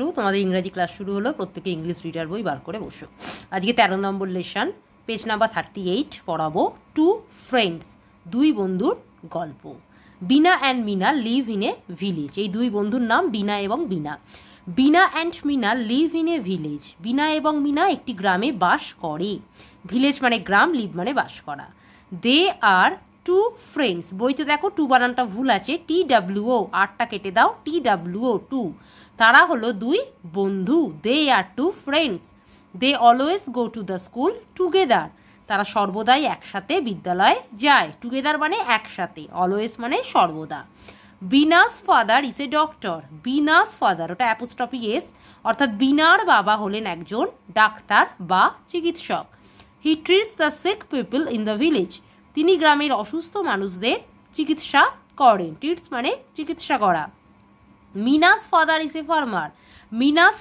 two তোমাদের ইংরাজি class শুরু হলো প্রত্যেকে ইংলিশ রিডার বই বার করে বসো আজকে তেরো নম্বর lesson page number thirty eight পড়াবো টু ফ্রেন্ডস দুই বন্ধুর গল্প Bina and Mina live in a village এই দুই বন্ধুর নাম বিনা এবং Bina Bina and Mina live in a village Bina এবং মিনা একটি গ্রামে বাস করে ভিলেজ মানে গ্রাম লিভ মানে বাস করা দে আর টু ফ্রেন্ডস বইতে দেখো টু বানানটা ভুল আছে টি ডাব্লিউও আটটা কেটে দাও টি ডাব্লিউও টু তারা হলো দুই বন্ধু they are two friends they always go to the school together তারা সর্বদাই একসাথে বিদ্যালয়ে যায় টুগেদার মানে একসাথে অলওয়েজ মানে সর্বদা Bina's father is a doctor Bina's father ওটা অ্যাপোস্টপি এস অর্থাৎ বিনার বাবা হলেন একজন ডাক্তার বা চিকিৎসক he treats the sick people in the village তিনি গ্রামের অসুস্থ মানুষদের চিকিৎসা করেন টিটস মানে চিকিৎসা করা Mina's father is a farmer Mina's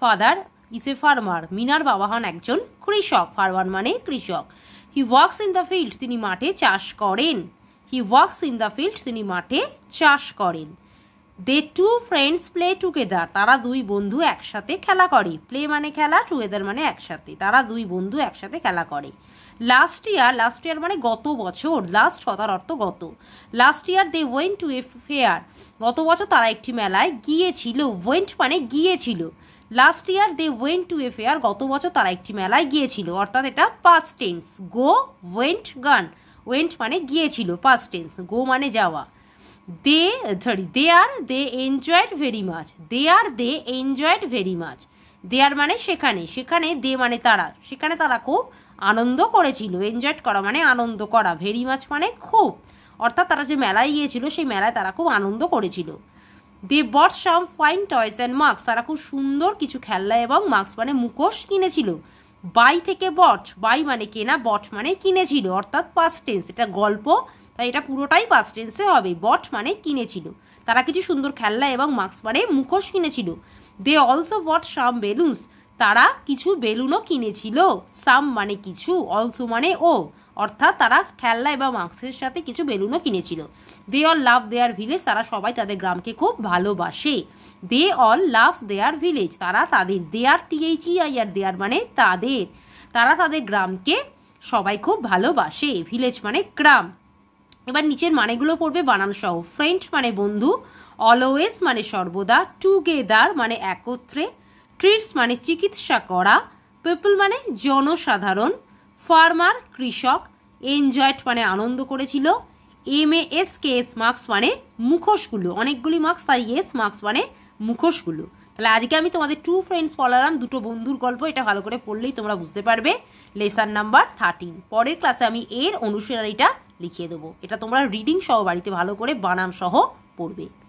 father is a farmer মিনার বাবা হন একজন কৃষক ফার্মার মানে কৃষক he works in the field তিনি মাঠে চাষ করেন he works in the field তিনি মাঠে চাষ করেন they two friends play together তারা দুই বন্ধু একসাথে খেলা করে প্লে মানে খেলা টুগেদার মানে একসাথে তারা দুই বন্ধু একসাথে খেলা করে লাস্ট ইয়ার লাস্ট ইয়ার মানে গত বছর লাস্ট কথার অর্থ গত last year they went to a fair গত বছর তারা একটি মেলায় গিয়েছিল ওয়েন্ট মানে গিয়েছিল last year they went to a fair গত বছর তারা একটি মেলায় গিয়েছিল অর্থাৎ এটা past tense go went gone went মানে গিয়েছিল পাস টেন্স গো মানে যাওয়া they sorry they are they enjoyed very much they are they enjoyed very much they are মানে সেখানে সেখানে দে মানে তারা সেখানে তারা খুব আনন্দ করেছিল এনজয়েড করা মানে আনন্দ করা ভেরি মাছ মানে খুব অর্থাৎ তারা যে মেলায় গিয়েছিল সেই মেলায় তারা খুব আনন্দ করেছিল they bought some fine toys and mask তারা খুব সুন্দর কিছু খেলনা এবং মাস্ক মানে মুখোশ কিনেছিল বাই থেকে বট বাই মানে কেনা বট মানে কিনেছিল অর্থাৎ পাস্ট টেন্স এটা গল্প তাই এটা পুরোটাই পাস্ট টেন্সে হবে বট মানে কিনেছিল তারা কিছু সুন্দর খেলনা এবং মাস্ক মানে মুখোশ কিনেছিল they also bot some balloons তারা কিছু বেলুনও কিনেছিল সাম মানে কিছু অলসো মানে ও অর্থাৎ তারা খেলনা এবং মাংসের সাথে কিছু বেলুনও কিনেছিল they all love their village তারা সবাই তাদের গ্রামকে খুব ভালোবাসে they all love their village তারা তাদের দেয়ার টিএইচ আই আর দেয়ার মানে তাদের তারা তাদের গ্রামকে সবাই খুব ভালোবাসে ভিলেজ মানে গ্রাম এবার নিচের মানেগুলো পড়বে বানানসহ ফ্রেন্ড মানে বন্ধু অলওয়েজ মানে সর্বদা টুগেদার মানে একত্রে ট্রিটস মানে চিকিৎসা করা পিপল মানে জনসাধারণ ফার্মার কৃষক এনজয়েড মানে আনন্দ করেছিল M A S K S masks মানে মুখোশগুলো অনেকগুলি মার্কস তাই এস মার্কস মানে মুখোশগুলো তাহলে আজকে আমি তোমাদের টু ফ্রেন্ডস পড়ালাম দুটো বন্ধুর গল্প এটা ভালো করে পড়লেই তোমরা বুঝতে পারবে লেসার নাম্বার থার্টিন পরের ক্লাসে আমি এর অনুশীলনীটা লিখিয়ে দেবো এটা তোমরা রিডিং সহ বাড়িতে ভালো করে বানান সহ পড়বে